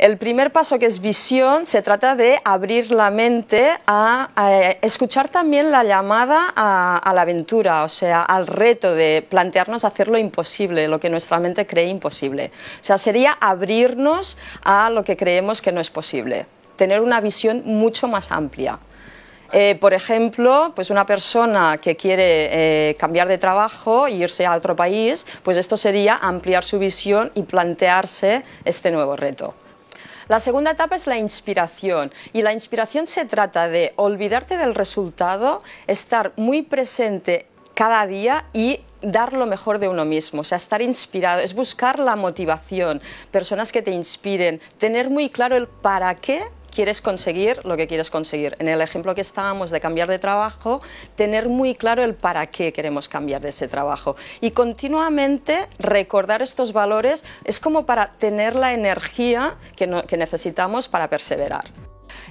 El primer paso, que es visión, se trata de abrir la mente a, escuchar también la llamada a, la aventura, o sea, al reto de plantearnos hacer lo imposible, lo que nuestra mente cree imposible. O sea, sería abrirnos a lo que creemos que no es posible, tener una visión mucho más amplia. Eh, por ejemplo, pues una persona que quiere eh, cambiar de trabajo e irse a otro país, pues esto sería ampliar su visión y plantearse este nuevo reto. La segunda etapa es la inspiración y la inspiración se trata de olvidarte del resultado, estar muy presente cada día y dar lo mejor de uno mismo, o sea, estar inspirado, es buscar la motivación, personas que te inspiren, tener muy claro el para qué quieres conseguir lo que quieres conseguir. En el ejemplo que estábamos de cambiar de trabajo, tener muy claro el para qué queremos cambiar de ese trabajo. Y continuamente recordar estos valores es como para tener la energía que, que necesitamos para perseverar.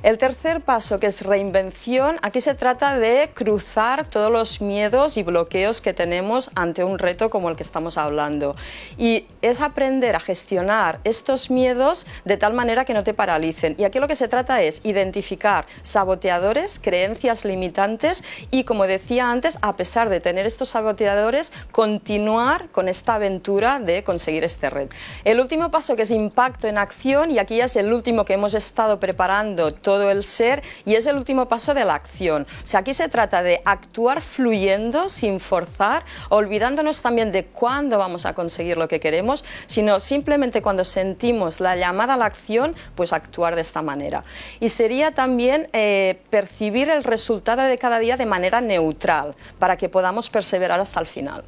El tercer paso, que es reinvención, aquí se trata de cruzar todos los miedos y bloqueos que tenemos ante un reto como el que estamos hablando. Y es aprender a gestionar estos miedos de tal manera que no te paralicen. Y aquí lo que se trata es identificar saboteadores, creencias limitantes y, como decía antes, a pesar de tener estos saboteadores, continuar con esta aventura de conseguir este reto. El último paso que es impacto en acción y aquí ya es el último que hemos estado preparando todo el ser y es el último paso de la acción. O sea, aquí se trata de actuar fluyendo, sin forzar, olvidándonos también de cuándo vamos a conseguir lo que queremos, sino simplemente cuando sentimos la llamada a la acción, pues actuar de esta manera. Y sería también eh, percibir el resultado de cada día de manera neutral, para que podamos perseverar hasta el final.